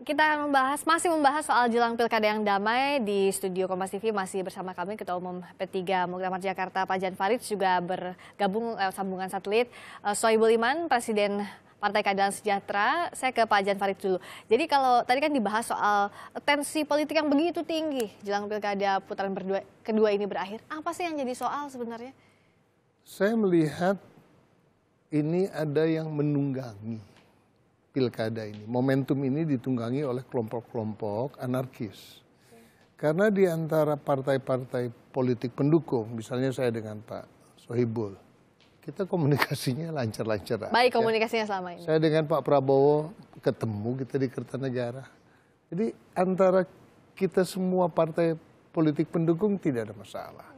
kita membahas masih membahas soal jelang pilkada yang damai di studio Kompas TV masih bersama kami Ketua Umum P3 Muktamar Jakarta Pak Jan Farid juga bergabung eh, sambungan satelit eh, Soebul Iman Presiden Partai Keadilan Sejahtera. Saya ke Pak Jan Farid dulu. Jadi kalau tadi kan dibahas soal tensi politik yang begitu tinggi jelang pilkada putaran berdua, kedua ini berakhir, apa sih yang jadi soal sebenarnya? Saya melihat ini ada yang menunggangi pilkada ini. Momentum ini ditunggangi oleh kelompok-kelompok anarkis. Karena di antara partai-partai politik pendukung, misalnya saya dengan Pak Sohibul, kita komunikasinya lancar-lancar. Baik komunikasinya selama ini. Saya dengan Pak Prabowo ketemu kita di Kertanegara. Jadi antara kita semua partai politik pendukung tidak ada masalah.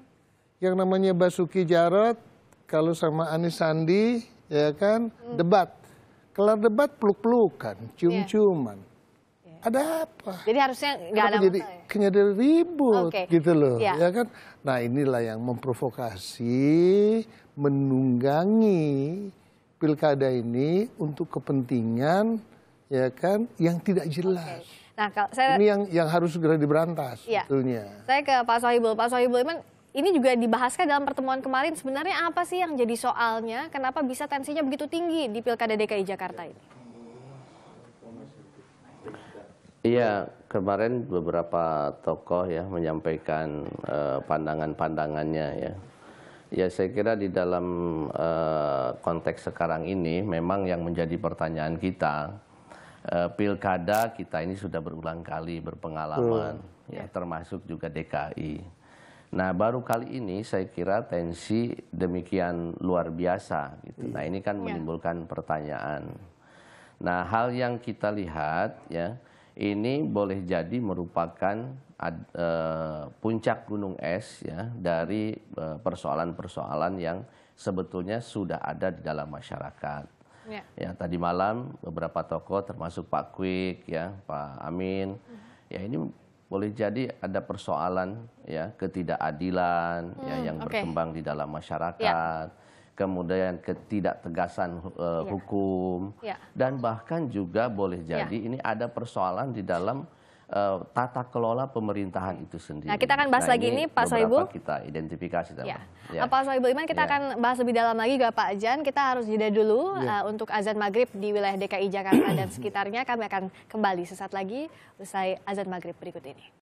Yang namanya Basuki Jarot, kalau sama Anis Sandi, ya kan, hmm. debat Kelar debat peluk-pelukan, iya. cium-ciuman. Yeah ada apa? Jadi harusnya nggak ada jadi ya? ribut okay. gitu loh, ya. ya kan? Nah inilah yang memprovokasi, menunggangi pilkada ini untuk kepentingan ya kan yang tidak jelas. Okay. Nah, kalau saya, ini yang yang harus segera diberantas yeah. sebetulnya. Saya ke Pak Sohibul, Pak Sohibul emang ini juga dibahaskan dalam pertemuan kemarin. Sebenarnya apa sih yang jadi soalnya? Kenapa bisa tensinya begitu tinggi di Pilkada DKI Jakarta ini? Iya, kemarin beberapa tokoh ya menyampaikan uh, pandangan-pandangannya ya. Ya saya kira di dalam uh, konteks sekarang ini memang yang menjadi pertanyaan kita uh, pilkada kita ini sudah berulang kali berpengalaman hmm. ya termasuk juga DKI Nah, baru kali ini saya kira tensi demikian luar biasa gitu. Nah, ini kan iya. menimbulkan pertanyaan. Nah, hal yang kita lihat ya, ini boleh jadi merupakan ad, e, puncak gunung es ya dari eh, persoalan-persoalan yang sebetulnya sudah ada di dalam masyarakat. Ya. ya tadi malam beberapa tokoh termasuk Pak Quick ya Pak Amin mhm. ya ini boleh jadi ada persoalan ya ketidakadilan ya, hmm, ya yang okay. berkembang di dalam masyarakat, yeah. kemudian ketidaktegasan uh, eh, yeah. hukum yeah. dan bahkan juga boleh ya. jadi yeah. ini ada persoalan di dalam uh, tata kelola pemerintahan itu sendiri. Nah, kita akan bahas nah, lagi ini Pak Soebul. kita identifikasi. Ya. Ya. Pak Soebul Iman, kita ya. akan bahas lebih dalam lagi gak Pak Jan. Kita harus jeda dulu ya. uh, untuk azan maghrib di wilayah DKI Jakarta dan sekitarnya. Kami akan kembali sesaat lagi usai azan maghrib berikut ini.